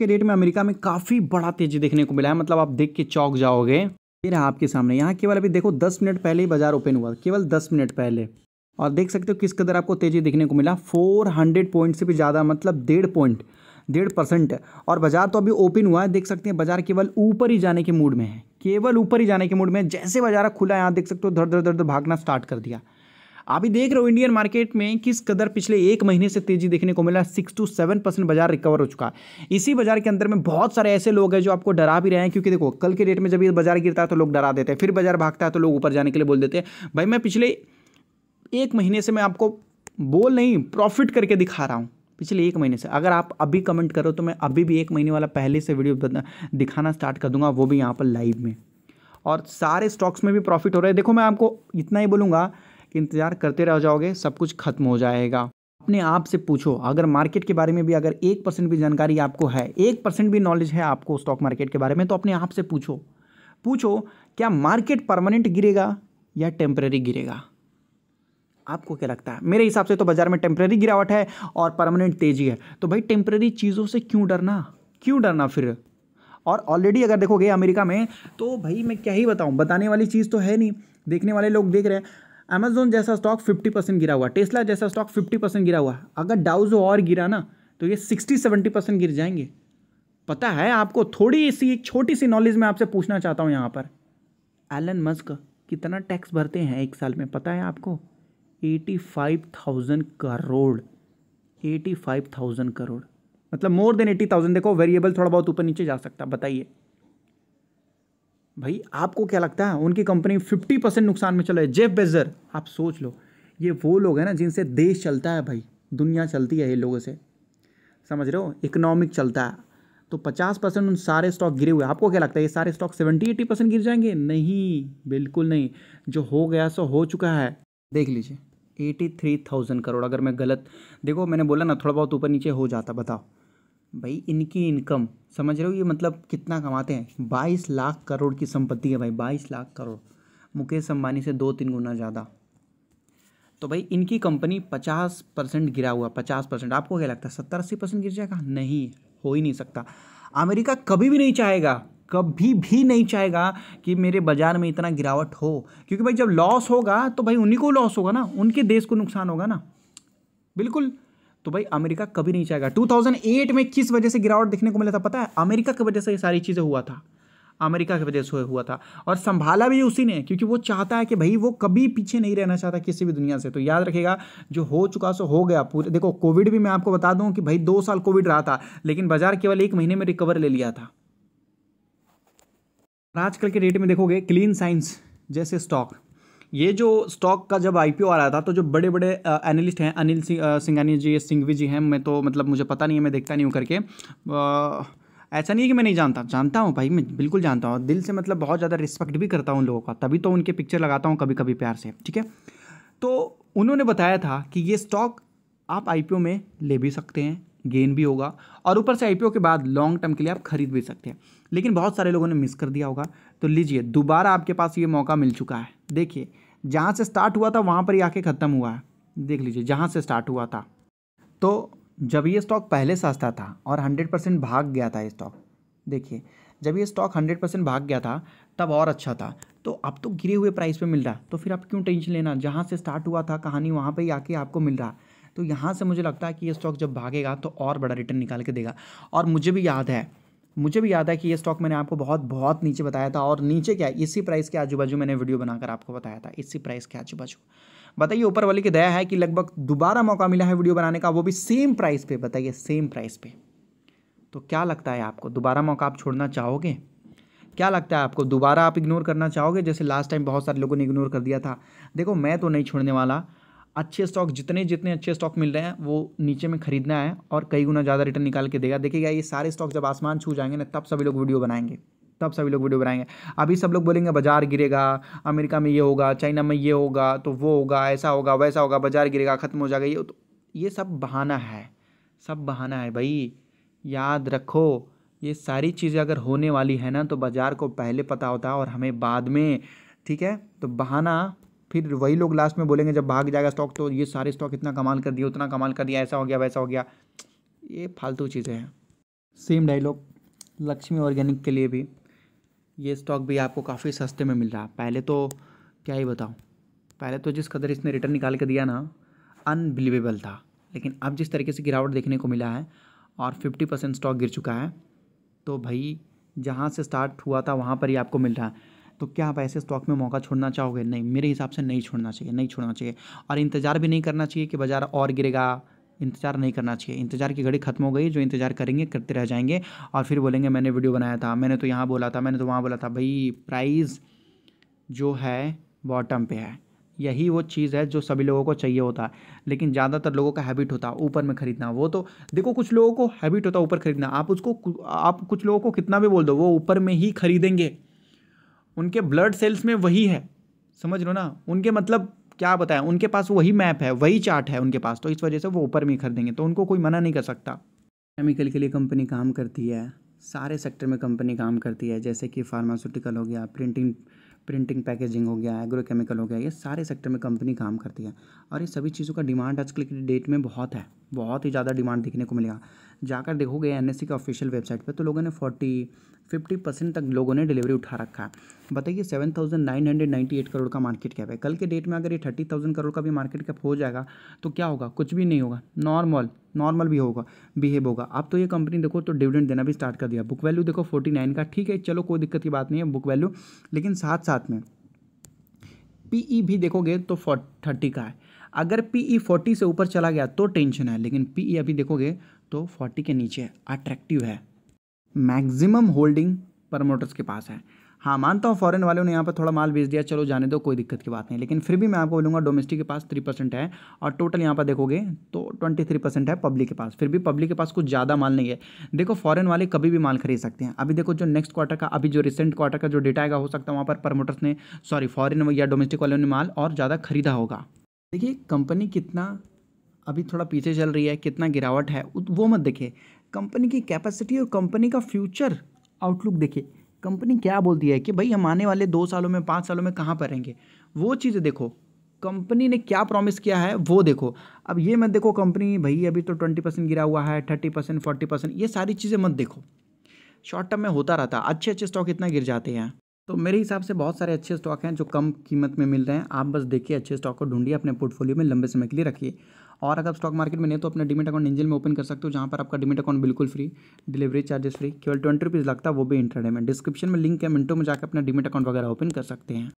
के रेट में अमेरिका में काफ़ी बड़ा तेजी देखने को मिला है मतलब आप देख के चौक जाओगे ये रहा आपके सामने यहाँ केवल अभी देखो दस मिनट पहले ही बाजार ओपन हुआ केवल दस मिनट पहले और देख सकते हो किस कदर आपको तेजी देखने को मिला 400 पॉइंट से भी ज़्यादा मतलब डेढ़ पॉइंट डेढ़ परसेंट और बाज़ार तो अभी ओपन हुआ है देख सकते हैं बाज़ार केवल ऊपर ही जाने के मूड में है केवल ऊपर ही जाने के मूड में जैसे बाज़ार खुला यहाँ देख सकते हो धर धर धर धर भागना स्टार्ट कर दिया आप ही देख रहे हो इंडियन मार्केट में किस कदर पिछले एक महीने से तेजी देखने को मिला सिक्स टू सेवन परसेंट बाजार रिकवर हो चुका है इसी बाजार के अंदर में बहुत सारे ऐसे लोग हैं जो आपको डरा भी रहे हैं क्योंकि देखो कल के डेट में जब ये बाजार गिरता है तो लोग डरा देते हैं फिर बाजार भागता है तो लोग ऊपर जाने के लिए बोल देते हैं भाई मैं पिछले एक महीने से मैं आपको बोल नहीं प्रॉफिट करके दिखा रहा हूँ पिछले एक महीने से अगर आप अभी कमेंट करो तो मैं अभी भी एक महीने वाला पहले से वीडियो दिखाना स्टार्ट कर दूंगा वो भी यहाँ पर लाइव में और सारे स्टॉक्स में भी प्रॉफिट हो रहे हैं देखो मैं आपको इतना ही बोलूँगा कि इंतज़ार करते रह जाओगे सब कुछ खत्म हो जाएगा अपने आप से पूछो अगर मार्केट के बारे में भी अगर एक परसेंट भी जानकारी आपको है एक परसेंट भी नॉलेज है आपको स्टॉक मार्केट के बारे में तो अपने आप से पूछो पूछो क्या मार्केट परमानेंट गिरेगा या टेम्प्रेरी गिरेगा आपको क्या लगता है मेरे हिसाब से तो बाजार में टेम्प्रेरी गिरावट है और परमानेंट तेजी है तो भाई टेम्प्रेरी चीज़ों से क्यों डरना क्यों डरना फिर और ऑलरेडी अगर देखोगे अमेरिका में तो भाई मैं क्या ही बताऊँ बताने वाली चीज़ तो है नहीं देखने वाले लोग देख रहे हैं अमेजोन जैसा स्टॉक 50 परसेंट गिरा हुआ टेस्ला जैसा स्टॉक 50 परसेंट गिरा हुआ अगर डाउजो और गिरा ना तो ये 60 70 परसेंट गिर जाएंगे पता है आपको थोड़ी सी एक छोटी सी नॉलेज मैं आपसे पूछना चाहता हूँ यहाँ पर एलन मस्क कितना टैक्स भरते हैं एक साल में पता है आपको eighty five thousand crore eighty five thousand crore मतलब मोर देन एटी थाउजेंड देखो वेरिएबल थोड़ा बहुत ऊपर नीचे जा सकता बताइए भाई आपको क्या लगता है उनकी कंपनी फिफ्टी परसेंट नुकसान में चल रही है जेफ बेजर आप सोच लो ये वो लोग हैं ना जिनसे देश चलता है भाई दुनिया चलती है ये लोगों से समझ रहे हो इकोनॉमिक चलता है तो पचास परसेंट उन सारे स्टॉक गिरे हुए आपको क्या लगता है ये सारे स्टॉक सेवेंटी एटी परसेंट गिर जाएंगे नहीं बिल्कुल नहीं जो हो गया सो हो चुका है देख लीजिए एटी थ्री थाउजेंड करोड़ अगर मैं गलत देखो मैंने बोला ना थोड़ा बहुत ऊपर नीचे हो जाता बताओ भाई इनकी इनकम समझ रहे हो ये मतलब कितना कमाते हैं बाईस लाख करोड़ की संपत्ति है भाई बाईस लाख करोड़ मुकेश अंबानी से दो तीन गुना ज़्यादा तो भाई इनकी कंपनी पचास परसेंट गिरा हुआ पचास परसेंट आपको क्या लगता है सत्तर अस्सी परसेंट गिर जाएगा नहीं हो ही नहीं सकता अमेरिका कभी भी नहीं चाहेगा कभी भी नहीं चाहेगा कि मेरे बाज़ार में इतना गिरावट हो क्योंकि भाई जब लॉस होगा तो भाई उन्हीं को लॉस होगा ना उनके देश को नुकसान होगा ना बिल्कुल तो भाई अमेरिका कभी नहीं चाहेगा 2008 में किस वजह से गिरावट देखने को मिला था पता है अमेरिका की वजह से ये सारी चीज़ें हुआ था अमेरिका की वजह से हुआ था और संभाला भी उसी ने क्योंकि वो चाहता है कि भाई वो कभी पीछे नहीं रहना चाहता किसी भी दुनिया से तो याद रखेगा जो हो चुका सो हो गया पूरे देखो कोविड भी मैं आपको बता दूं कि भाई दो साल कोविड रहा था लेकिन बाजार केवल एक महीने में रिकवर ले लिया था आजकल के डेट में देखोगे क्लीन साइंस जैसे स्टॉक ये जो स्टॉक का जब आईपीओ आ रहा था तो जो बड़े बड़े एनालिस्ट हैं अनिल सिंघानी जी सिंघवी जी हैं मैं तो मतलब मुझे पता नहीं है मैं देखता नहीं हूँ करके आ, ऐसा नहीं है कि मैं नहीं जानता जानता हूँ भाई मैं बिल्कुल जानता हूँ दिल से मतलब बहुत ज़्यादा रिस्पेक्ट भी करता हूँ उन लोगों का तभी तो उनके पिक्चर लगाता हूँ कभी कभी प्यार से ठीक है तो उन्होंने बताया था कि ये स्टॉक आप आई में ले भी सकते हैं गेन भी होगा और ऊपर से आईपीओ के बाद लॉन्ग टर्म के लिए आप खरीद भी सकते हैं लेकिन बहुत सारे लोगों ने मिस कर दिया होगा तो लीजिए दोबारा आपके पास ये मौका मिल चुका है देखिए जहाँ से स्टार्ट हुआ था वहाँ पर ही आके ख़त्म हुआ है देख लीजिए जहाँ से स्टार्ट हुआ था तो जब ये स्टॉक पहले सस्ता था और हंड्रेड परसेंट भाग गया था ये स्टॉक देखिए जब ये स्टॉक हंड्रेड परसेंट भाग गया था तब और अच्छा था तो अब तो गिरे हुए प्राइस पर मिल रहा तो फिर आप क्यों टेंशन लेना जहाँ से स्टार्ट हुआ था कहानी वहाँ पर ही आके आपको मिल रहा तो यहाँ से मुझे लगता है कि ये स्टॉक जब भागेगा तो और बड़ा रिटर्न निकाल के देगा और मुझे भी याद है मुझे भी याद है कि ये स्टॉक मैंने आपको बहुत बहुत नीचे बताया था और नीचे क्या इसी प्राइस के आजू बाजू मैंने वीडियो बनाकर आपको बताया था इसी प्राइस के आजू बाजू बताइए ऊपर वाले की दया है कि लगभग दोबारा मौका मिला है वीडियो बनाने का वो भी सेम प्राइस पे बताइए सेम प्राइस पे तो क्या लगता है आपको दोबारा मौका आप छोड़ना चाहोगे क्या लगता है आपको दोबारा आप इग्नोर करना चाहोगे जैसे लास्ट टाइम बहुत सारे लोगों ने इग्नोर कर दिया था देखो मैं तो नहीं छोड़ने वाला अच्छे स्टॉक जितने जितने अच्छे स्टॉक मिल रहे हैं वो नीचे में खरीदना है और कई गुना ज़्यादा रिटर्न निकाल के देगा देखिएगा ये सारे स्टॉक जब आसमान छू जाएंगे ना तब सभी लोग वीडियो बनाएंगे तब सभी लोग वीडियो बनाएंगे अभी सब लोग बोलेंगे बाजार गिरेगा अमेरिका में ये होगा चाइना में ये होगा तो वो होगा ऐसा होगा वैसा होगा बाजार गिरेगा ख़त्म हो जाएगा ये तो ये सब बहाना है सब बहाना है भाई याद रखो ये सारी चीज़ें अगर होने वाली है ना तो बाज़ार को पहले पता होता है और हमें बाद में ठीक है तो बहाना फिर वही लोग लास्ट में बोलेंगे जब भाग जाएगा स्टॉक तो ये सारे स्टॉक इतना कमाल कर दिया उतना कमाल कर दिया ऐसा हो गया वैसा हो गया ये फालतू चीज़ें हैं सेम डायलॉग लक्ष्मी ऑर्गेनिक के लिए भी ये स्टॉक भी आपको काफ़ी सस्ते में मिल रहा है पहले तो क्या ही बताऊँ पहले तो जिस कदर इसने रिटर्न निकाल के दिया ना अनबिलीवेबल था लेकिन अब जिस तरीके से गिरावट देखने को मिला है और फिफ्टी परसेंट स्टॉक गिर चुका है तो भाई जहाँ से स्टार्ट हुआ था वहाँ पर ही आपको मिल रहा है तो क्या आप ऐसे स्टॉक में मौका छोड़ना चाहोगे नहीं मेरे हिसाब से नहीं छोड़ना चाहिए नहीं छोड़ना चाहिए और इंतज़ार भी नहीं करना चाहिए कि बाज़ार और गिरेगा इंतजार नहीं करना चाहिए इंतजार की घड़ी खत्म हो गई जो इंतजार करेंगे करते रह जाएंगे और फिर बोलेंगे मैंने वीडियो बनाया था मैंने तो यहाँ बोला था मैंने तो वहाँ बोला था भाई प्राइस जो है बॉटम पे है यही वो चीज़ है जो सभी लोगों को चाहिए होता है लेकिन ज़्यादातर लोगों का हैबिट होता है ऊपर में खरीदना वो तो देखो कुछ लोगों को हैबिट होता है ऊपर खरीदना आप उसको आप कुछ लोगों को कितना भी बोल दो वो ऊपर में ही खरीदेंगे उनके ब्लड सेल्स में वही है समझ लो ना उनके मतलब क्या बताएं उनके पास वही मैप है वही चार्ट है उनके पास तो इस वजह से वो ऊपर में खरीदेंगे तो उनको कोई मना नहीं कर सकता केमिकल के लिए कंपनी काम करती है सारे सेक्टर में कंपनी काम करती है जैसे कि फार्मास्यूटिकल हो गया प्रिंटिंग प्रिंटिंग पैकेजिंग हो गया एग्रोकेमिकल हो गया ये सारे सेक्टर में कंपनी काम करती है और ये सभी चीज़ों का डिमांड आजकल की डेट में बहुत है बहुत ही ज़्यादा डिमांड देखने को मिलेगा जाकर देखोगे एन के ऑफिशियल वेबसाइट पर तो लोगों ने फोर्टी फिफ्टी परसेंट तक लोगों ने डिलीवरी उठा रखा है बताइए seven thousand nine hundred ninety eight crore का मार्केट कैप है कल के डेट में अगर ये थर्टी थाउजेंड करोड़ का भी मार्केट कैप हो जाएगा तो क्या होगा कुछ भी नहीं होगा नॉर्मल नॉर्मल भी होगा बिहेव होगा अब तो ये कंपनी देखो तो डिविडेंड देना भी स्टार्ट कर दिया बुक वैल्यू देखो फोर्टी नाइन का ठीक है चलो कोई दिक्कत की बात नहीं है बुक वैल्यू लेकिन साथ साथ में पी ई e भी देखोगे तो थर्टी का है अगर पी ई e फोर्टी से ऊपर चला गया तो टेंशन है लेकिन पी ई e अभी देखोगे तो फोर्टी के नीचे अट्रैक्टिव है मैक्सिमम होल्डिंग प्रमोटर्स के पास है हाँ मानता हूँ फॉरेन वालों ने यहाँ पर थोड़ा माल बेच दिया चलो जाने दो कोई दिक्कत की बात नहीं लेकिन फिर भी मैं आपको बोलूँगा डोमेस्टिक के पास थ्री परसेंट है और टोटल यहाँ पर देखोगे तो ट्वेंटी थ्री परसेंट है पब्लिक के पास फिर भी पब्लिक के पास कुछ ज़्यादा माल नहीं है देखो फॉरन वाले कभी भी माल खरीद सकते हैं अभी देखो जो नेक्स्ट क्वार्टर का अभी जो रिसेंट क्वार्टर का जो डेटा आएगा हो सकता है वहाँ पर प्रमोटर्स ने सॉरी फॉरन या डोमेस्टिक वालों ने माल और ज़्यादा खरीदा होगा देखिए कंपनी कितना अभी थोड़ा पीछे चल रही है कितना गिरावट है वो मत देखिए कंपनी की कैपेसिटी और कंपनी का फ्यूचर आउटलुक देखिए कंपनी क्या बोलती है कि भाई हम आने वाले दो सालों में पाँच सालों में कहाँ पर रहेंगे वो चीज़ें देखो कंपनी ने क्या प्रॉमिस किया है वो देखो अब ये मत देखो कंपनी भाई अभी तो ट्वेंटी परसेंट गिरा हुआ है थर्टी परसेंट फोर्टी परसेंट ये सारी चीज़ें मत देखो शॉर्ट टर्म में होता रहता अच्छे अच्छे स्टॉक इतना गिर जाते हैं तो मेरे हिसाब से बहुत सारे अच्छे स्टॉक हैं जो कम कीमत में मिल रहे हैं आप बस देखिए अच्छे स्टॉक को ढूंढिए अपने पोर्टफोलियो में लंबे समय के लिए रखिए और अगर आप स्टॉक मार्केट में नहीं तो अपना डिमिट अकाउंट इंजन में ओपन कर सकते हो जहाँ पर आपका डिमिट अकाउंट बिल्कुल फ्री डिलीवरी चार्जेस फ्री केवल ट्वेंटी रुपीज़ लगता है वो भी इंटरनेट में डिस्क्रिप्शन में लिंक है मिनटों में जाकर अपना डिमिट अकाउंट वगैरह ओपन कर सकते हैं